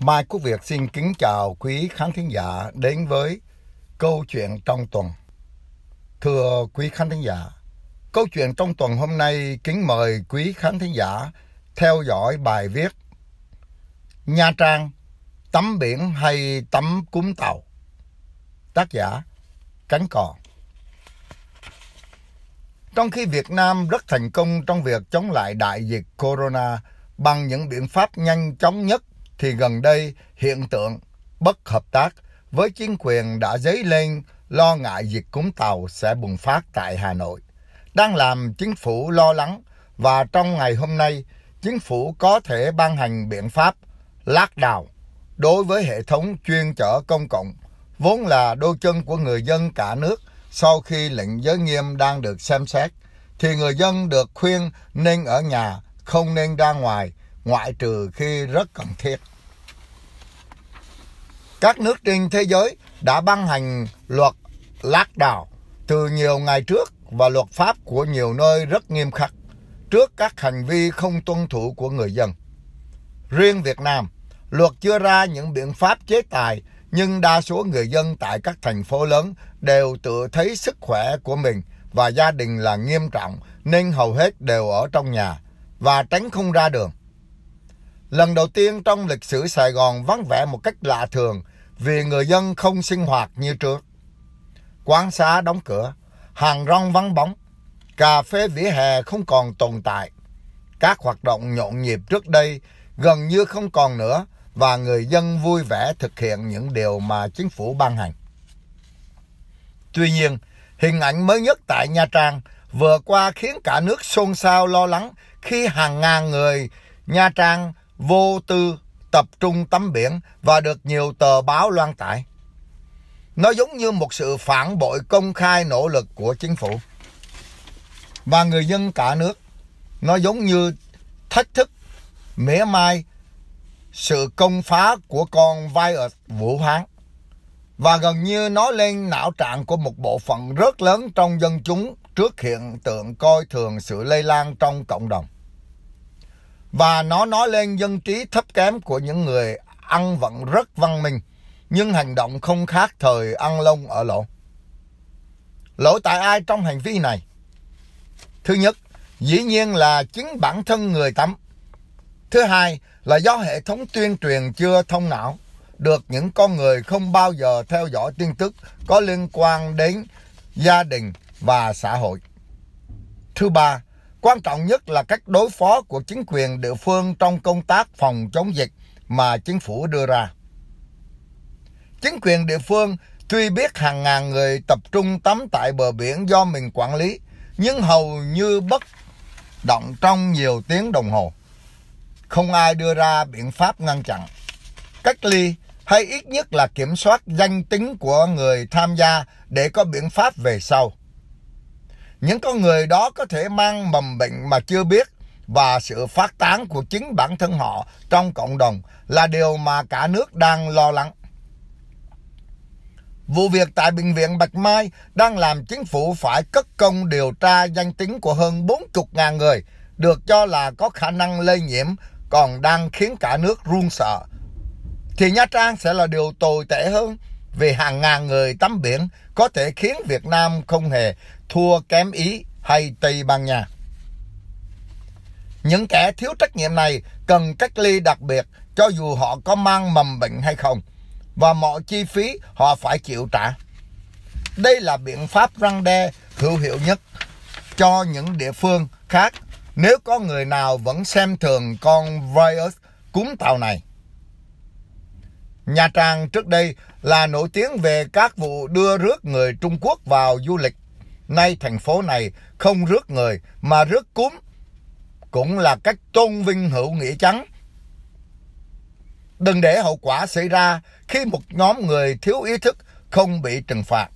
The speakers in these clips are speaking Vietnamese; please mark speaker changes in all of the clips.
Speaker 1: Mai Quốc Việt xin kính chào quý khán thính giả đến với câu chuyện trong tuần. Thưa quý khán thính giả, câu chuyện trong tuần hôm nay kính mời quý khán thính giả theo dõi bài viết Nha Trang, tắm biển hay tắm cúm tàu? Tác giả Cánh Cò Trong khi Việt Nam rất thành công trong việc chống lại đại dịch corona bằng những biện pháp nhanh chóng nhất thì gần đây hiện tượng bất hợp tác với chính quyền đã dấy lên lo ngại dịch cúm tàu sẽ bùng phát tại Hà Nội, đang làm chính phủ lo lắng và trong ngày hôm nay, chính phủ có thể ban hành biện pháp lát đào đối với hệ thống chuyên chở công cộng, vốn là đôi chân của người dân cả nước sau khi lệnh giới nghiêm đang được xem xét, thì người dân được khuyên nên ở nhà, không nên ra ngoài, ngoại trừ khi rất cần thiết các nước trên thế giới đã ban hành luật lát đảo từ nhiều ngày trước và luật pháp của nhiều nơi rất nghiêm khắc trước các hành vi không tuân thủ của người dân. Riêng Việt Nam, luật chưa ra những biện pháp chế tài nhưng đa số người dân tại các thành phố lớn đều tự thấy sức khỏe của mình và gia đình là nghiêm trọng nên hầu hết đều ở trong nhà và tránh không ra đường. Lần đầu tiên trong lịch sử Sài Gòn vắng vẻ một cách lạ thường vì người dân không sinh hoạt như trước. Quán xá đóng cửa, hàng rong vắng bóng, cà phê vỉa hè không còn tồn tại. Các hoạt động nhộn nhịp trước đây gần như không còn nữa và người dân vui vẻ thực hiện những điều mà chính phủ ban hành. Tuy nhiên, hình ảnh mới nhất tại Nha Trang vừa qua khiến cả nước xôn xao lo lắng khi hàng ngàn người Nha Trang vô tư tập trung tắm biển và được nhiều tờ báo loan tải. Nó giống như một sự phản bội công khai nỗ lực của chính phủ và người dân cả nước. Nó giống như thách thức, mỉa mai sự công phá của con virus Vũ Hán và gần như nó lên não trạng của một bộ phận rất lớn trong dân chúng trước hiện tượng coi thường sự lây lan trong cộng đồng và nó nói lên dân trí thấp kém của những người ăn vận rất văn minh nhưng hành động không khác thời ăn lông ở lỗ. Lỗi tại ai trong hành vi này? Thứ nhất, dĩ nhiên là chính bản thân người tắm. Thứ hai là do hệ thống tuyên truyền chưa thông não được những con người không bao giờ theo dõi tin tức có liên quan đến gia đình và xã hội. Thứ ba Quan trọng nhất là cách đối phó của chính quyền địa phương trong công tác phòng chống dịch mà chính phủ đưa ra. Chính quyền địa phương tuy biết hàng ngàn người tập trung tắm tại bờ biển do mình quản lý, nhưng hầu như bất động trong nhiều tiếng đồng hồ. Không ai đưa ra biện pháp ngăn chặn, cách ly hay ít nhất là kiểm soát danh tính của người tham gia để có biện pháp về sau. Những con người đó có thể mang mầm bệnh mà chưa biết và sự phát tán của chính bản thân họ trong cộng đồng là điều mà cả nước đang lo lắng. Vụ việc tại Bệnh viện Bạch Mai đang làm chính phủ phải cất công điều tra danh tính của hơn 40.000 người được cho là có khả năng lây nhiễm còn đang khiến cả nước run sợ. Thì Nha Trang sẽ là điều tồi tệ hơn vì hàng ngàn người tắm biển có thể khiến Việt Nam không hề thua kém Ý hay Tây Ban Nha. Những kẻ thiếu trách nhiệm này cần cách ly đặc biệt cho dù họ có mang mầm bệnh hay không và mọi chi phí họ phải chịu trả. Đây là biện pháp răng đe hữu hiệu nhất cho những địa phương khác nếu có người nào vẫn xem thường con virus cúm tàu này. Nha Trang trước đây là nổi tiếng về các vụ đưa rước người Trung Quốc vào du lịch. Nay thành phố này không rước người mà rước cúm, cũng là cách tôn vinh hữu nghĩa trắng. Đừng để hậu quả xảy ra khi một nhóm người thiếu ý thức không bị trừng phạt.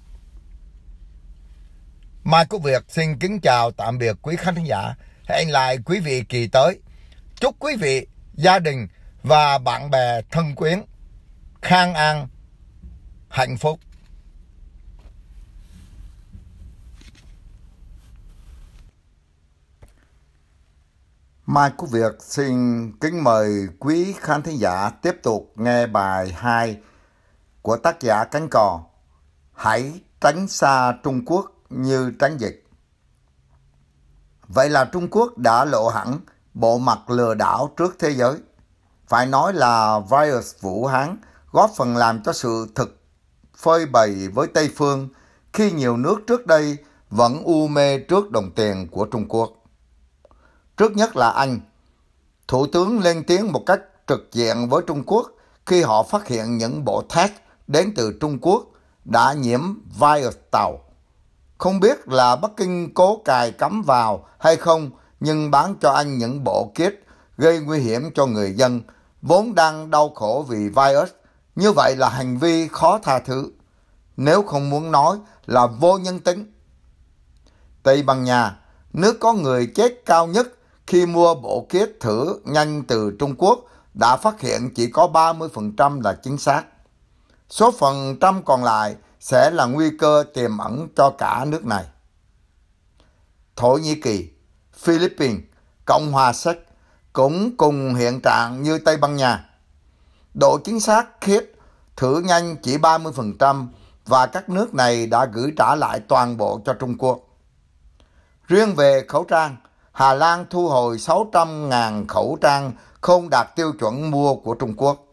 Speaker 1: Mai Quốc Việt xin kính chào tạm biệt quý khán giả. Hẹn lại quý vị kỳ tới. Chúc quý vị, gia đình và bạn bè thân quyến khang an hạnh phúc Mai Quốc Việt xin kính mời quý khán thính giả tiếp tục nghe bài 2 của tác giả Cánh Cò Hãy tránh xa Trung Quốc như tránh dịch. Vậy là Trung Quốc đã lộ hẳn bộ mặt lừa đảo trước thế giới. Phải nói là virus Vũ Hán – góp phần làm cho sự thực phơi bày với Tây Phương khi nhiều nước trước đây vẫn u mê trước đồng tiền của Trung Quốc. Trước nhất là Anh. Thủ tướng lên tiếng một cách trực diện với Trung Quốc khi họ phát hiện những bộ test đến từ Trung Quốc đã nhiễm virus tàu. Không biết là Bắc Kinh cố cài cắm vào hay không, nhưng bán cho Anh những bộ kit gây nguy hiểm cho người dân vốn đang đau khổ vì virus như vậy là hành vi khó tha thứ. Nếu không muốn nói là vô nhân tính. Tây Ban Nha, nước có người chết cao nhất khi mua bộ kit thử nhanh từ Trung Quốc đã phát hiện chỉ có 30% là chính xác. Số phần trăm còn lại sẽ là nguy cơ tiềm ẩn cho cả nước này. Thổ Nhĩ Kỳ, Philippines, Cộng hòa Séc cũng cùng hiện trạng như Tây Ban Nha. Độ chính xác khiết thử nhanh chỉ 30% và các nước này đã gửi trả lại toàn bộ cho Trung Quốc. Riêng về khẩu trang, Hà Lan thu hồi 600.000 khẩu trang không đạt tiêu chuẩn mua của Trung Quốc.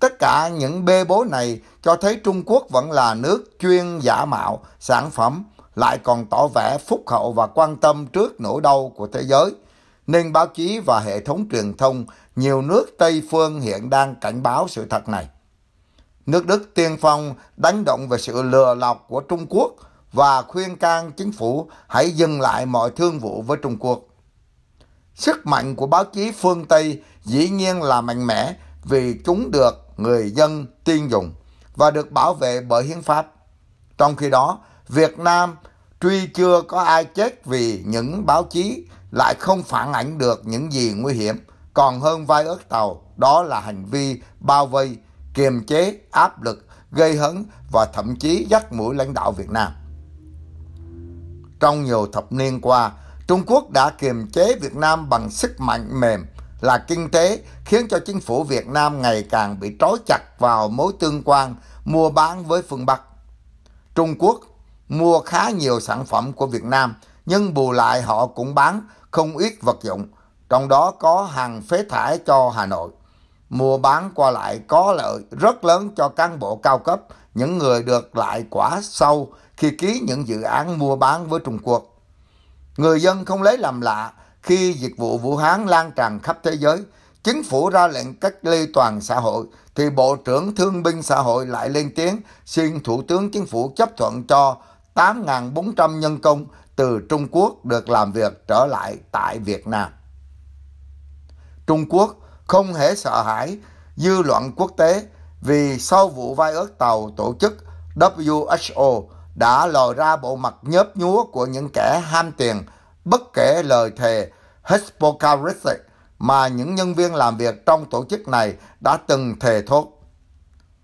Speaker 1: Tất cả những bê bối này cho thấy Trung Quốc vẫn là nước chuyên giả mạo sản phẩm, lại còn tỏ vẻ phúc hậu và quan tâm trước nỗi đau của thế giới, nên báo chí và hệ thống truyền thông nhiều nước Tây phương hiện đang cảnh báo sự thật này. Nước Đức tiên phong đánh động về sự lừa lọc của Trung Quốc và khuyên can chính phủ hãy dừng lại mọi thương vụ với Trung Quốc. Sức mạnh của báo chí phương Tây dĩ nhiên là mạnh mẽ vì chúng được người dân tin dùng và được bảo vệ bởi hiến pháp. Trong khi đó, Việt Nam tuy chưa có ai chết vì những báo chí lại không phản ảnh được những gì nguy hiểm còn hơn vai ớt tàu, đó là hành vi bao vây, kiềm chế, áp lực, gây hấn và thậm chí dắt mũi lãnh đạo Việt Nam. Trong nhiều thập niên qua, Trung Quốc đã kiềm chế Việt Nam bằng sức mạnh mềm là kinh tế khiến cho chính phủ Việt Nam ngày càng bị trói chặt vào mối tương quan mua bán với phương Bắc. Trung Quốc mua khá nhiều sản phẩm của Việt Nam nhưng bù lại họ cũng bán không ít vật dụng trong đó có hàng phế thải cho Hà Nội. Mua bán qua lại có lợi rất lớn cho cán bộ cao cấp, những người được lại quả sâu khi ký những dự án mua bán với Trung Quốc. Người dân không lấy làm lạ khi dịch vụ Vũ Hán lan tràn khắp thế giới, chính phủ ra lệnh cách ly toàn xã hội, thì Bộ trưởng Thương binh Xã hội lại lên tiếng xin Thủ tướng Chính phủ chấp thuận cho 8.400 nhân công từ Trung Quốc được làm việc trở lại tại Việt Nam. Trung Quốc không hề sợ hãi dư luận quốc tế vì sau vụ vai ớt tàu tổ chức WHO đã lòi ra bộ mặt nhớp nhúa của những kẻ ham tiền bất kể lời thề Hespocaritic mà những nhân viên làm việc trong tổ chức này đã từng thề thốt.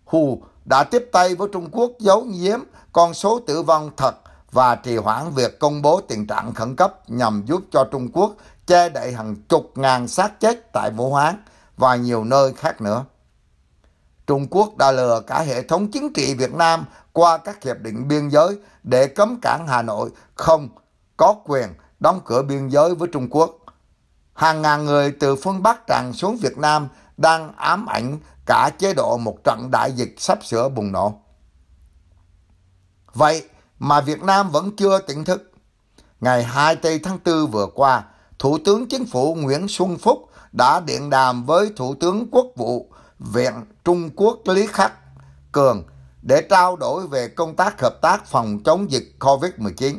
Speaker 1: Hu đã tiếp tay với Trung Quốc giấu nhiễm con số tử vong thật và trì hoãn việc công bố tình trạng khẩn cấp nhằm giúp cho Trung Quốc che đậy hàng chục ngàn xác chết tại Vũ Hán và nhiều nơi khác nữa. Trung Quốc đã lừa cả hệ thống chính trị Việt Nam qua các hiệp định biên giới để cấm cản Hà Nội không có quyền đóng cửa biên giới với Trung Quốc. Hàng ngàn người từ phương Bắc tràn xuống Việt Nam đang ám ảnh cả chế độ một trận đại dịch sắp sửa bùng nổ. Vậy mà Việt Nam vẫn chưa tỉnh thức. Ngày 2 tây tháng 4 vừa qua, Thủ tướng Chính phủ Nguyễn Xuân Phúc đã điện đàm với Thủ tướng Quốc vụ Viện Trung Quốc Lý Khắc Cường để trao đổi về công tác hợp tác phòng chống dịch COVID-19.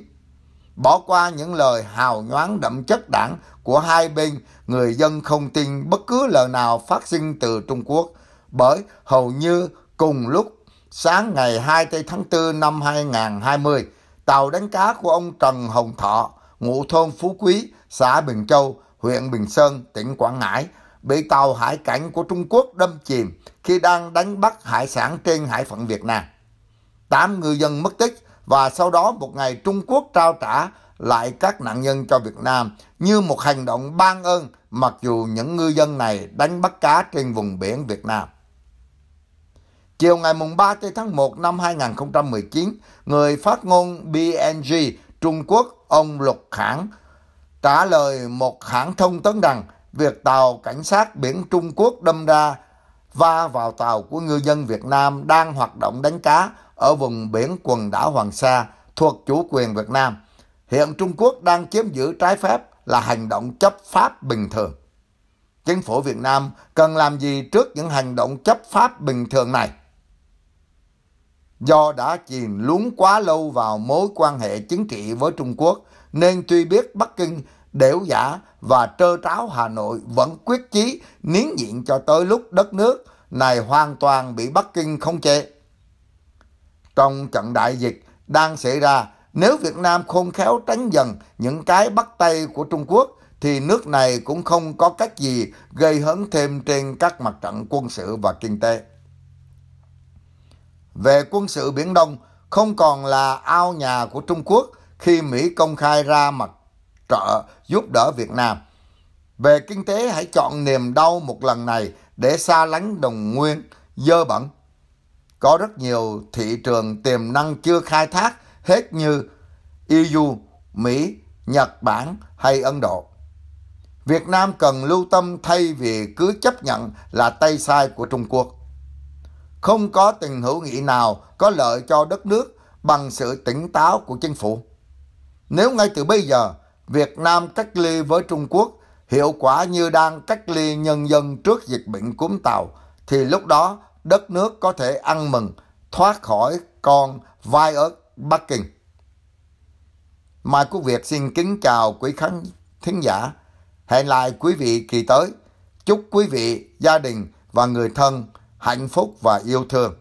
Speaker 1: Bỏ qua những lời hào nhoáng đậm chất đảng của hai bên, người dân không tin bất cứ lời nào phát sinh từ Trung Quốc, bởi hầu như cùng lúc sáng ngày 2 tháng 4 năm 2020, tàu đánh cá của ông Trần Hồng Thọ, ngụ thôn Phú Quý, xã Bình Châu, huyện Bình Sơn, tỉnh Quảng Ngãi, bị tàu hải cảnh của Trung Quốc đâm chìm khi đang đánh bắt hải sản trên hải phận Việt Nam. Tám ngư dân mất tích và sau đó một ngày Trung Quốc trao trả lại các nạn nhân cho Việt Nam như một hành động ban ơn mặc dù những ngư dân này đánh bắt cá trên vùng biển Việt Nam. Chiều ngày 3 tháng 1 năm 2019, người phát ngôn BNG Trung Quốc ông Lục Khảng trả lời một hãng thông tấn rằng việc tàu cảnh sát biển Trung Quốc đâm ra va vào tàu của ngư dân Việt Nam đang hoạt động đánh cá ở vùng biển quần đảo Hoàng Sa thuộc chủ quyền Việt Nam. Hiện Trung Quốc đang chiếm giữ trái phép là hành động chấp pháp bình thường. Chính phủ Việt Nam cần làm gì trước những hành động chấp pháp bình thường này? Do đã chìm lún quá lâu vào mối quan hệ chính trị với Trung Quốc, nên tuy biết Bắc Kinh đểu giả và trơ tráo Hà Nội vẫn quyết chí nín nhịn cho tới lúc đất nước này hoàn toàn bị Bắc Kinh không chế. Trong trận đại dịch đang xảy ra, nếu Việt Nam khôn khéo tránh dần những cái bắt tay của Trung Quốc, thì nước này cũng không có cách gì gây hấn thêm trên các mặt trận quân sự và kinh tế về quân sự Biển Đông không còn là ao nhà của Trung Quốc khi Mỹ công khai ra mặt trợ giúp đỡ Việt Nam. Về kinh tế hãy chọn niềm đau một lần này để xa lánh đồng nguyên dơ bẩn. Có rất nhiều thị trường tiềm năng chưa khai thác hết như EU, Mỹ, Nhật Bản hay Ấn Độ. Việt Nam cần lưu tâm thay vì cứ chấp nhận là tay sai của Trung Quốc. Không có tình hữu nghị nào có lợi cho đất nước bằng sự tỉnh táo của chính phủ. Nếu ngay từ bây giờ Việt Nam cách ly với Trung Quốc hiệu quả như đang cách ly nhân dân trước dịch bệnh cúm tàu thì lúc đó đất nước có thể ăn mừng thoát khỏi con vai ớt Bắc Kinh. Mai Quốc Việt xin kính chào quý khán thính giả. Hẹn lại quý vị kỳ tới. Chúc quý vị, gia đình và người thân hạnh phúc và yêu thương.